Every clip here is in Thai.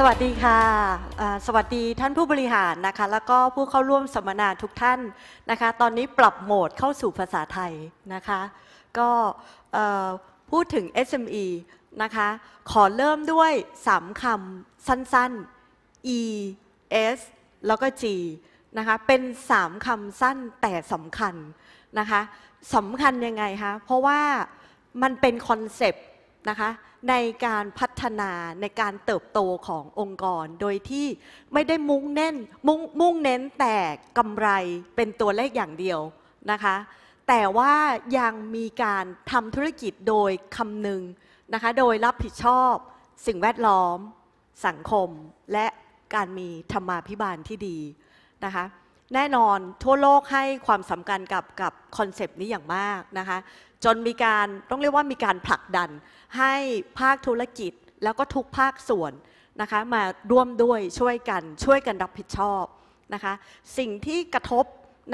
สวัสดีค่ะสวัสดีท่านผู้บริหารนะคะแล้วก็ผู้เข้าร่วมสัมมนาทุกท่านนะคะตอนนี้ปรับโหมดเข้าสู่ภาษาไทยนะคะก็พูดถึง SME นะคะขอเริ่มด้วย 3คำสั้น ๆ E S แล้วก็ G นะคะเป็น 3คำสั้นแต่สำคัญนะคะสำคัญยังไงคะ เพราะว่ามันเป็นคอนเซปต์นะคะในการพัฒนาในการเติบโตขององค์กรโดยที่ไม่ได้มุ่งเน้นมมุ่งเน้นแต่กำไรเป็นตัวเลขอย่างเดียวนะคะ แต่ว่ายังมีการทำธุรกิจโดยคำนึงนะคะโดยรับผิดชอบสิ่งแวดล้อมสังคม และการมีธรรมาภิบาลที่ดีนะคะแน่นอนทั่วโลกให้ความสำคัญกับกับคอนเซปต์นี้อย่างมากนะคะจนมีการต้องเรียกว่ามีการผลักดันให้ภาคธุรกิจ แล้วก็ทุกภาคส่วนนะคะมาร่วมด้วยช่วยกันช่วยกันรับผิดชอบนะคะสิ่งที่กระทบ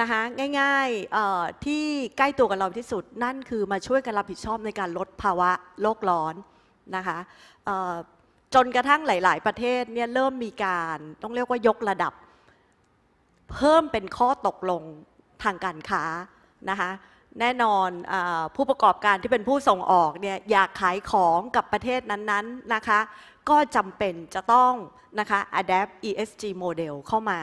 นะคะง่ายๆที่ใกล้ตัวกับเราที่สุดนั่นคือมาช่วยกันรับผิดชอบในการลดภาวะโลกร้อนนะคะจนกระทั่งหลายๆ ประเทศเนี่ยเริ่มมีการต้องเรียกว่ายกระดับเพิ่มเป็นข้อตกลงทางการค้านะคะแน่นอนอผู้ประกอบการที่เป็นผู้ส่งออกเนี่ยอยากขายของกับประเทศนั้นๆนะคะก็จำเป็นจะต้องนะคะ adapt ESG model เข้ามา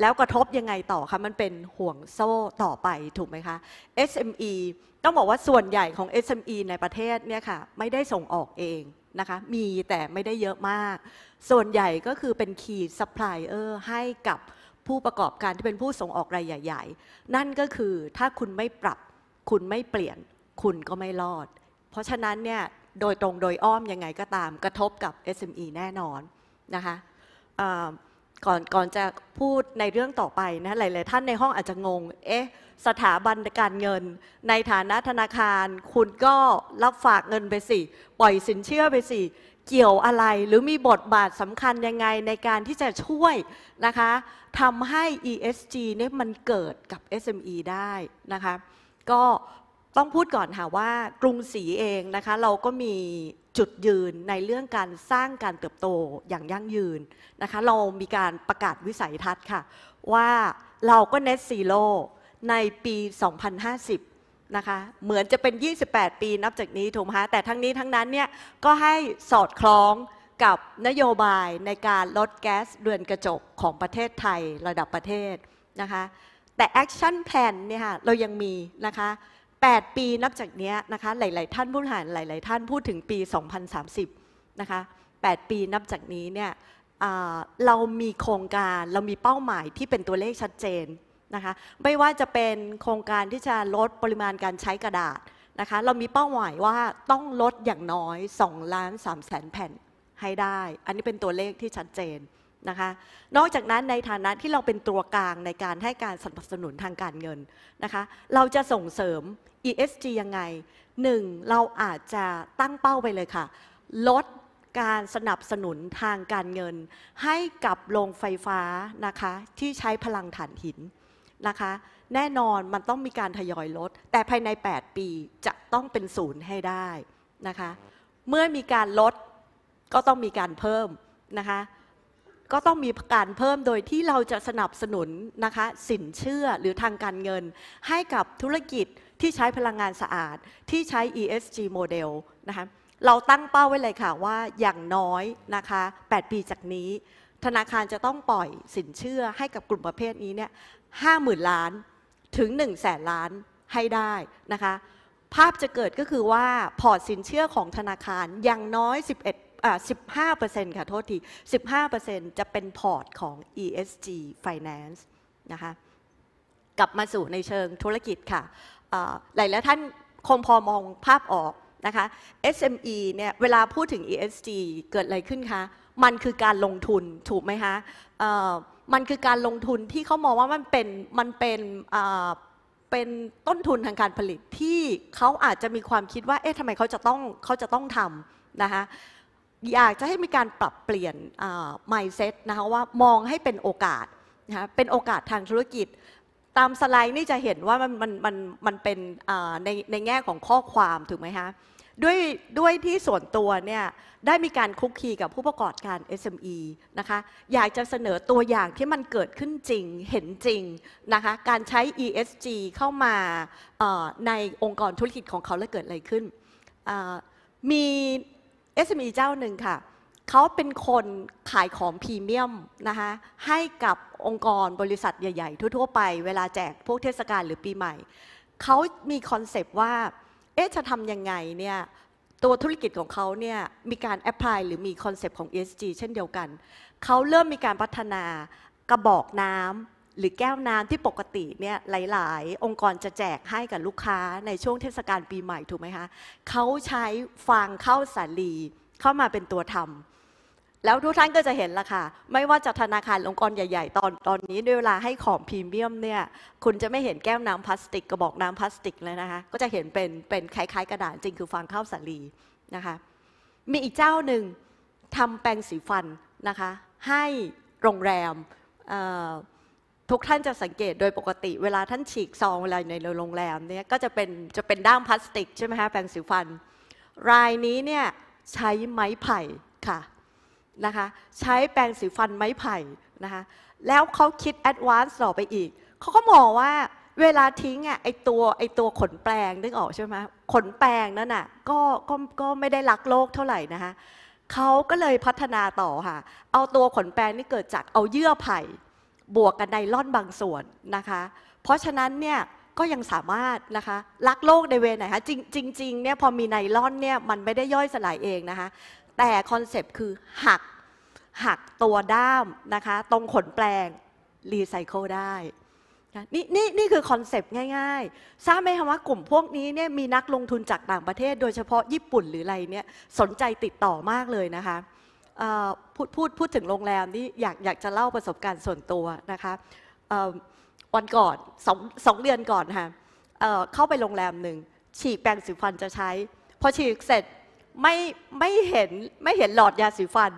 แล้วกระทบยังไงต่อคะมันเป็นห่วงโซ่ต่อไปถูกไหมคะ SME ต้องบอกว่าส่วนใหญ่ของ SME ในประเทศเนี่ยค่ะไม่ได้ส่งออกเองนะคะมีแต่ไม่ได้เยอะมาก ส่วนใหญ่ก็คือเป็น key supplier ให้กับผู้ประกอบการที่เป็นผู้ส่งออกรายใหญ่ๆ นั่นก็คือถ้าคุณไม่ปรับ คุณไม่เปลี่ยนคุณก็ไม่รอด เพราะฉะนั้นเนี่ยโดยตรงโดยอ้อมยังไงก็ตามกระทบกับ SME แน่นอน นะคะก่อนก่อนจะพูดในเรื่องต่อไปนะหลาย ๆ ท่านในห้องอาจจะงง เอ๊ะ สถาบันการเงิน ในฐานะธนาคาร คุณก็รับฝากเงินไปสิปล่อยสินเชื่อไปสิเกี่ยวอะไรหรือมีบทบาทสำคัญยังไง ในการที่จะช่วย นะคะทำให้ ESG เนี่ยมันเกิดกับ SME ได้ นะคะ ก็ต้องพูดก่อนค่ะว่ากรุงศรีเองนะคะ เราก็มีจุดยืนในเรื่องการสร้างการเติบโตอย่างยั่งยืน นะคะ เรามีการประกาศวิสัยทัศน์ค่ะ ว่าเราก็เน e ซีโร่ในปี 2050นะคะเหมือนจะเป็น 28 ปีนับจากนี้ถูกไหมคะแต่ทั้งนี้ทั้งนั้นเนี่ยก็ให้สอดคล้องกับนโยบายในการลดแก๊สเรือนกระจกของประเทศไทยระดับประเทศนะคะ แต่แอคชั่นแผนเนี่ยค่ะเรายังมีนะคะ 8 ปีนับจากนี้นะคะ หลายๆท่านผู้หารหลาย ๆ ท่านพูดถึงปี 2030 นะคะ 8 ปีนับจากนี้เนี่ยเรามีโครงการเรามีเป้าหมายที่เป็นตัวเลขชัดเจนนะคะไม่ว่าจะเป็นโครงการที่จะลดปริมาณการใช้กระดาษนะคะ เรามีเป้าหมายว่าต้องลดอย่างน้อย2ล้าน3แสนแผ่นให้ได้ อันนี้เป็นตัวเลขที่ชัดเจนนะคะ นอกจากนั้นในฐานะที่เราเป็นตัวกลางในการให้การสนับสนุนทางการเงินนะคะ เราจะส่งเสริม ESG ยังไง 1. เราอาจจะตั้งเป้าไปเลยค่ะ ลดการสนับสนุนทางการเงิน ให้กับโรงไฟฟ้านะคะที่ใช้พลังถ่านหินนะคะแน่นอนมันต้องมีการทยอยลด แต่ภายใน 8 ปีจะต้องเป็นศูนย์ให้ได้นะคะเมื่อมีการลดก็ต้องมีการเพิ่มนะคะก็ต้องมีการเพิ่มโดยที่เราจะสนับสนุนนะคะสินเชื่อหรือทางการเงิน ให้กับธุรกิจที่ใช้พลังงานสะอาดที่ใช้ ESG โมเดลนะคะเราตั้งเป้าไว้เลยค่ะ ว่าอย่างน้อยนะคะ8ปีจากนี้ธนาคารจะต้องปล่อยสินเชื่อให้กับกลุ่มประเภทนี้เนี่ยห้าหมื่นล้านถึง1นึ่งแสนล้านให้ได้นะคะ ภาพจะเกิดก็คือว่า พอร์ตสินเชื่อของธนาคาร อย่างน้อย11อ่า15%ค่ะ โทษที 15%จะเป็นพอร์ตของ ESG Finance นะคะ กลับมาสู่ในเชิงธุรกิจค่ะ หลายแล้วท่านคงพอมองภาพออกนะคะ SME เนี่ย เวลาพูดถึง ESG เกิดอะไรขึ้นคะมันคือการลงทุนถูกไหมคะมันคือการลงทุนที่เขามองว่ามันเป็นมันเป็นเป็นต้นทุนทางการผลิตที่เขาอาจจะมีความคิดว่าเอ๊ะทำไมเขาจะต้องเขาจะต้องทำนะคะอยากจะให้มีการปรับเปลี่ยน mindset นะคะว่ามองให้เป็นโอกาสนะคะเป็นโอกาสทางธุรกิจ ตามสไลด์นี่จะเห็นว่ามันมันมันมันเป็นในในแง่ของข้อความถูกไหมคะด้วยด้วยที่ส่วนตัวเนี่ยได้มีการคุกคีกับผู้ประกอบการ SME นะคะอยากจะเสนอตัวอย่างที่มันเกิดขึ้นจริงเห็นจริงนะคะการใช้ ESG เข้ามาในองค์กรธุรกิจของเขาแล้วเกิดอะไรขึ้น มี SME เจ้าหนึ่งค่ะเขาเป็นคนขายของพรีเมียมนะคะให้กับองค์กรบริษัทใหญ่ๆทั่วๆไปเวลาแจกพวกเทศกาลหรือปีใหม่ เขามีคอนเซปต์ว่าเอ๊ะจะทำยังไงเนี่ยตัวธุรกิจของเขาเนี่ยมีการแอพพลายหรือมีคอนเซปต์ของ ESG เช่นเดียวกัน เขาเริ่มมีการพัฒนากระบอกน้ำหรือแก้วน้ำที่ปกติเนี่ยหลายๆ องค์กรจะแจกให้กับลูกค้าในช่วงเทศกาลปีใหม่ถูกไหมคะเขาใช้ฟางข้าวสาลีเข้ามาเป็นตัวทำแล้วทุกท่านก็จะเห็นละค่ะไม่ว่าจะธนาคารองค์กรใหญ่ๆ ตอนตอนนี้ด้วยเวลาให้ของพรีเมียมเนี่ยคุณจะไม่เห็นแก้วน้ำพลาสติกกระบอกน้ำพลาสติกเลยนะคะ ก็จะเห็นเป็น เป็นคล้ายๆ กระดาษจริงคือฟางข้าวสาลีนะคะ มีอีกเจ้าหนึ่งทำแปรงสีฟันนะคะ ให้โรงแรมทุกท่านจะสังเกตโดยปกติเวลาท่านฉีกซองอะไรในโรงแรมเนี่ยก็จะเป็นจะเป็นด้ามพลาสติกใช่ไหมคะแปรงสีฟัน รายนี้เนี่ยใช้ไม้ไผ่ค่ะนะคะใช้แปรงสีฟันไม้ไผ่นะคะแล้วเขาคิดแอดวานซ์ต่อไปอีก เขาก็มองว่าเวลาทิ้งอ่ะไอตัวไอตัวขนแปลงนึกออกใช่ไหมขนแปลงนั่นน่ะก็ก็ก็ไม่ได้รักโลกเท่าไหร่นะคะเขาก็เลยพัฒนาต่อค่ะเอาตัวขนแปลงนี่เกิดจาก เอาเยื่อไผ่บวกกับไนล่อนบางส่วนนะคะ เพราะฉะนั้นเนี่ยก็ยังสามารถนะคะรักโลกในเวไหนคะจริงจริงเนี่ยพอมีไนล่อนเนี่ยมันไม่ได้ย่อยสลายเองนะคะแต่คอนเซปต์คือหักหักตัวด้ามนะคะตรงขนแปลง รีไซเคิลได้นี่นี่นี่คือคอนเซปต์ง่ายๆทราบไหมคะว่า กลุ่มพวกนี้เนี่ยมีนักลงทุนจากต่างประเทศ โดยเฉพาะญี่ปุ่นหรืออะไรเนี่ย สนใจติดต่อมากเลยนะคะพูดพูดพูดถึงโรงแรมนี่อยากอยากจะเล่าประสบการณ์ส่วนตัวนะคะวันก่อนสองสองเดือนก่อนค่ะเข้าไปโรงแรมหนึ่ง ฉีกแปรงสีฟันจะใช้พอฉีกเสร็จไม่ไม่เห็นไม่เห็นหลอดยาสีฟัน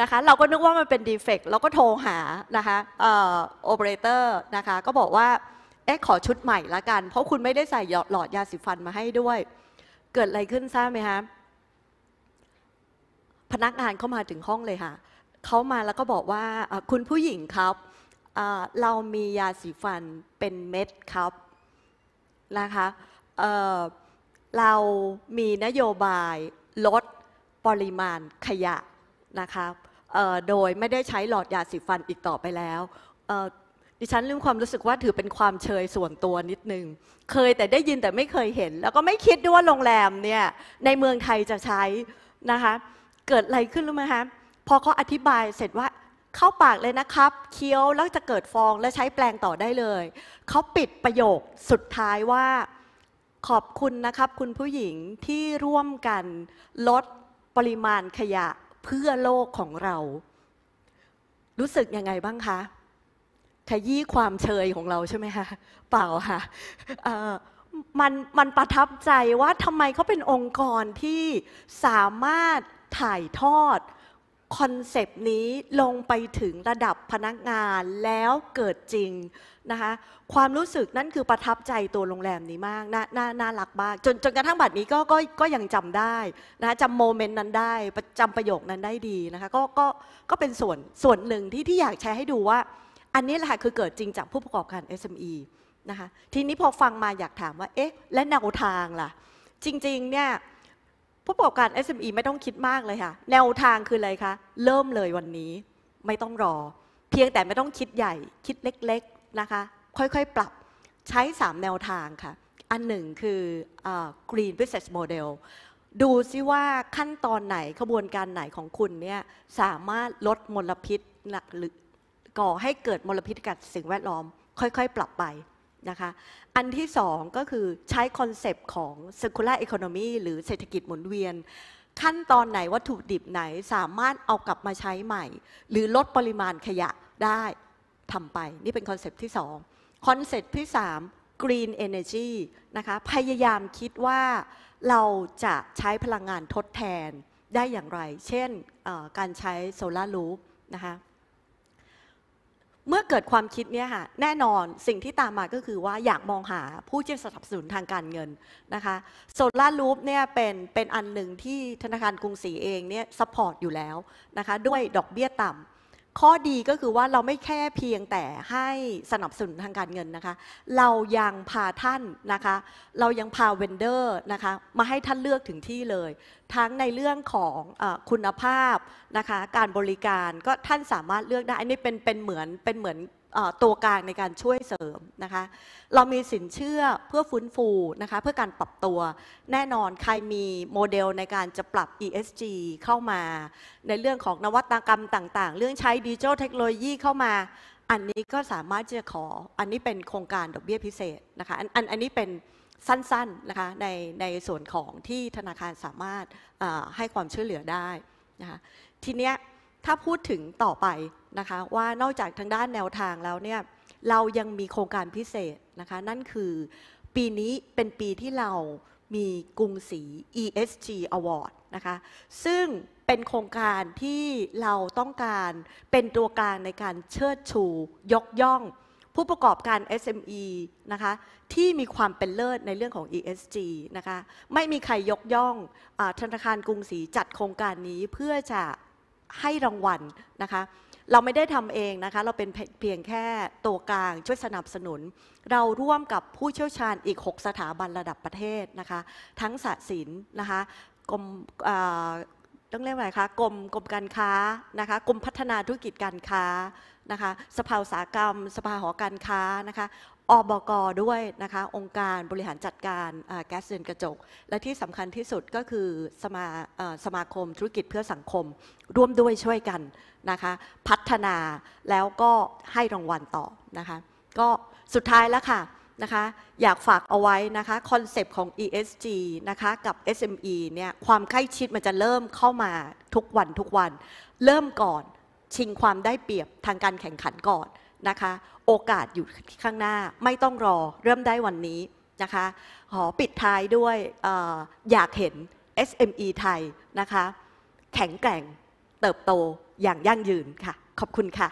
นะคะเราก็นึกว่ามันเป็นดีเฟกต์เราก็โทรหานะคะโอเปอเรเตอร์นะคะก็บอกว่า เอ๊ะขอชุดใหม่ละกัน เพราะคุณไม่ได้ใส่หลอดยาสีฟันมาให้ด้วย เกิดอะไรขึ้นทราบไหมคะ พนักงานเข้ามาถึงห้องเลยค่ะเขามาแล้วก็บอกว่าคุณผู้หญิงครับเรามียาสีฟันเป็นเม็ดครับนะคะเรามีนโยบายลดปริมาณขยะนะคะโดยไม่ได้ใช้หลอดยาสีฟันอีกต่อไปแล้วดิฉันลืมความรู้สึกว่าถือเป็นความเชยส่วนตัวนิดนึง เคยแต่ได้ยินแต่ไม่เคยเห็น แล้วก็ไม่คิดด้วยว่าโรงแรมเนี่ยในเมืองไทยจะใช้นะคะ เกิดอะไรขึ้นรู้ไหมคะพอเขาอธิบายเสร็จว่าเข้าปากเลยนะครับ เคี้ยวแล้วจะเกิดฟองและใช้แปลงต่อได้เลย เขาปิดประโยคสุดท้ายว่าขอบคุณนะครับ คุณผู้หญิงที่ร่วมกันลดปริมาณขยะเพื่อโลกของเรา รู้สึกยังไงบ้างคะ ขยี้ความเชยของเราใช่ไหมคะ เปล่าค่ะมันมันประทับใจว่าทำไมเขาเป็นองค์กรที่สามารถถ่ายทอดคอนเซปต์นี้ลงไปถึงระดับพนักงานแล้วเกิดจริงนะคะความรู้สึกนั่นคือประทับใจตัวโรงแรมนี้มาก น่าน่าน่ารักมาก จนจนกระทั่งบัดนี้ก็ก็ก็ยังจำได้นะะจำโมเมนต์นั้นได้จำประโยคนั้นได้ดีนะคะก็ก็ก็เป็นส่วนส่วนหนึ่งที่ที่อยากแชร์ให้ดูว่า อันนี้แหละค่ะคือเกิดจริงจากผู้ประกอบการ SME นะคะทีนี้พอฟังมาอยากถามว่าเอ๊ะและแนวทางล่ะ จริงๆ เนี่ยผู้ประกอบการ SME ไม่ต้องคิดมากเลยค่ะ แนวทางคืออะไรคะ เริ่มเลยวันนี้ไม่ต้องรอ เพียงแต่ไม่ต้องคิดใหญ่คิดเล็ก ๆ นะคะ ค่อย ๆ ปรับใช้ 3 แนวทางค่ะ อันหนึ่งคืออ Green Business Model ดูซิว่าขั้นตอนไหนขบวนการไหนของคุณเนี่ยสามารถลดมลพิษหนักหรือก่อให้เกิดมลพิษกับสิ่งแวดล้อม ค่อย ๆ ปรับไปนะคะอันที่สองก็คือใช้คอนเซปต์ของ circular economy หรือเศรษฐกิจหมุนเวียน ขั้นตอนไหนวัตถุดิบไหนสามารถเอากลับมาใช้ใหม่ หรือลดปริมาณขยะได้ทำไป นี่เป็นคอนเซปต์ที่สองคอนเซปต์ที่สาม Green Energy นะคะพยายามคิดว่าเราจะใช้พลังงานทดแทนได้อย่างไร เช่นการใช้โซลารูปนะคะเมื่อเกิดความคิดเนี่ยค่ะแน่นอนสิ่งที่ตามมาก็คือว่าอยากมองหาผู้เชี่ยวสนับสนุนทางการเงินนะคะโซลารูปเนี่ยเป็นเป็นอันหนึ่งที่ธนาคารกรุงศรีเองเนี่ยสปอร์ตอยู่แล้วนะคะด้วยดอกเบี้ยต่ำข้อดีก็คือว่าเราไม่แค่เพียงแต่ให้สนับสนุนทางการเงินนะคะ เรายังพาท่านนะคะ เรายังพาเวนเดอร์นะคะ มาให้ท่านเลือกถึงที่เลย ทั้งในเรื่องของอคุณภาพนะคะ การบริการก็ท่านสามารถเลือกได้ อันนี้เป็นเป็นเหมือนเป็นเหมือนตัวกลางในการช่วยเสริมนะคะเรามีสินเชื่อเพื่อฟื้นฟูนะคะเพื่อการปรับตัวแน่นอนใครมีโมเดลในการจะปรับ ESG เข้ามาในเรื่องของนวัตกรรมต่างๆ เรื่องใช้ดิจิทัลเทคโนโลยีเข้ามา อันนี้ก็สามารถจะขออันนี้เป็นโครงการดอกเบี้ยพิเศษนะคะอันอันอันนี้เป็นสั้นๆนะคะในในส่วนของที่ธนาคารสามารถให้ความช่วยเหลือได้นะคะทีเนี้ยถ้าพูดถึงต่อไปนะคะว่านอกจากทางด้านแนวทางแล้วเนี่ยเรายังมีโครงการพิเศษนะคะนั่นคือปีนี้เป็นปีที่เรามีกรุงศรี ESG Award นะคะซึ่งเป็นโครงการที่เราต้องการเป็นตัวกลางในการเชิดชูยกย่อง ผู้ประกอบการ SME นะคะที่มีความเป็นเลิศในเรื่องของ ESG นะคะไม่มีใครยกย่องอธนาคารกรุงศรีจัดโครงการนี้เพื่อจะให้รางวัลนะคะ เราไม่ได้ทำเองนะคะเราเป็นเพียงแค่ตัวกลาง ช่วยสนับสนุน เราร่วมกับผู้เชี่ยวชาญอีก 6 สถาบันระดับประเทศนะคะ ทั้งศาสินนะคะกรมต้องเรียกว่าอะไรคะกรมกรมการค้านะคะกรมพัฒนาธุรกิจการค้านะคะสภาอุตสาหกรรม สภาหอการค้านะคะอบกอด้วยนะคะองค์การบริหารจัดการแก๊สเรือนกระจก และที่สำคัญที่สุดก็คือสมาสมาคมธุรกิจเพื่อสังคม ร่วมด้วยช่วยกันนะคะพัฒนาแล้วก็ให้รางวัลต่อนะคะก็สุดท้ายแล้วค่ะนะคะอยากฝากเอาไว้นะคะคอนเซปต์ของ ESG นะคะกับ SME เนี่ยความใกล้ชิดมันจะเริ่มเข้ามาทุกวันทุกวัน เริ่มก่อน ชิงความได้เปรียบทางการแข่งขันก่อนนะคะโอกาสอยู่ข้างหน้าไม่ต้องรอเริ่มได้วันนี้นะคะขอปิดท้ายด้วยออยากเห็น SME ไทยนะคะ แข็งแกร่งเติบโตอย่างยั่งยืนค่ะ ขอบคุณค่ะ